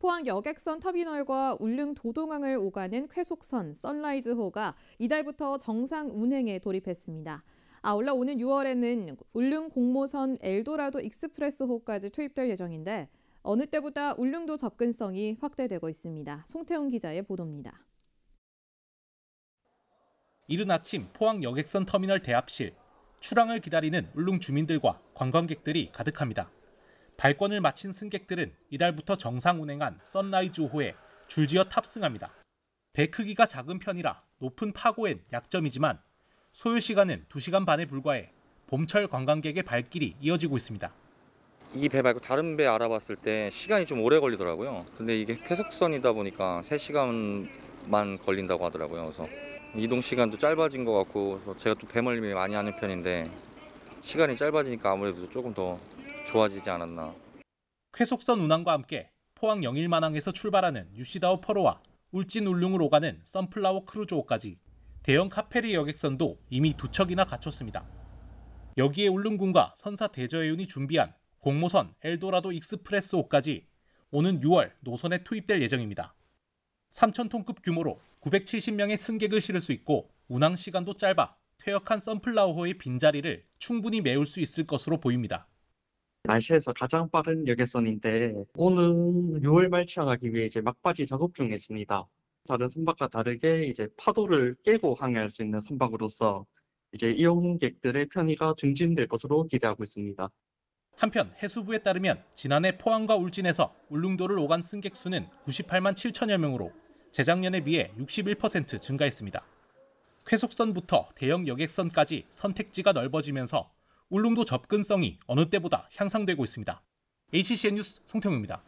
포항 여객선 터미널과 울릉 도동항을 오가는 쾌속선 썬라이즈호가 이달부터 정상 운행에 돌입했습니다 아울러 오는 6월에는 울릉 공모선 엘도라도 익스프레스호까지 투입될 예정인데 어느 때보다 울릉도 접근성이 확대되고 있습니다. 송태훈 기자의 보도입니다. 이른 아침 포항 여객선 터미널 대합실 출항을 기다리는 울릉 주민들과 관광객들이 가득합니다. 발권을 마친 승객들은 이달부터 정상 운행한 썬라이즈 호에 줄지어 탑승합니다. 배 크기가 작은 편이라 높은 파고엔 약점이지만 소요 시간은 2시간 반에 불과해 봄철 관광객의 발길이 이어지고 있습니다. 이 배 말고 다른 배 알아봤을 때 시간이 좀 오래 걸리더라고요. 근데 이게 쾌속선이다 보니까 3시간만 걸린다고 하더라고요. 그래서 이동 시간도 짧아진 것 같고 그래서 제가 또 배멀미 많이 하는 편인데 시간이 짧아지니까 아무래도 조금 더 좋아지지 않았나. 쾌속선 운항과 함께 포항 영일만항에서 출발하는 유시다오 퍼로와 울진 울릉으로가는 선플라워 크루즈호까지 대형 카페리 여객선도 이미 두 척이나 갖췄습니다. 여기에 울릉군과 선사 대저해운이 준비한 공모선 엘도라도 익스프레스호까지 오는 6월 노선에 투입될 예정입니다. 3,000톤급 규모로 970명의 승객을 실을 수 있고 운항 시간도 짧아 퇴역한 선플라워호의 빈자리를 충분히 메울 수 있을 것으로 보입니다. 날씨에서 가장 빠른 여객선인데 오는 6월 말 취항하기 위해 이제 막바지 작업 중에 있습니다. 다른 선박과 다르게 이제 파도를 깨고 항해할 수 있는 선박으로서 이제 이용객들의 편의가 증진될 것으로 기대하고 있습니다. 한편 해수부에 따르면 지난해 포항과 울진에서 울릉도를 오간 승객 수는 98만 7천여 명으로 재작년에 비해 61% 증가했습니다. 쾌속선부터 대형 여객선까지 선택지가 넓어지면서 울릉도 접근성이 어느 때보다 향상되고 있습니다. HCN 뉴스 송태웅입니다.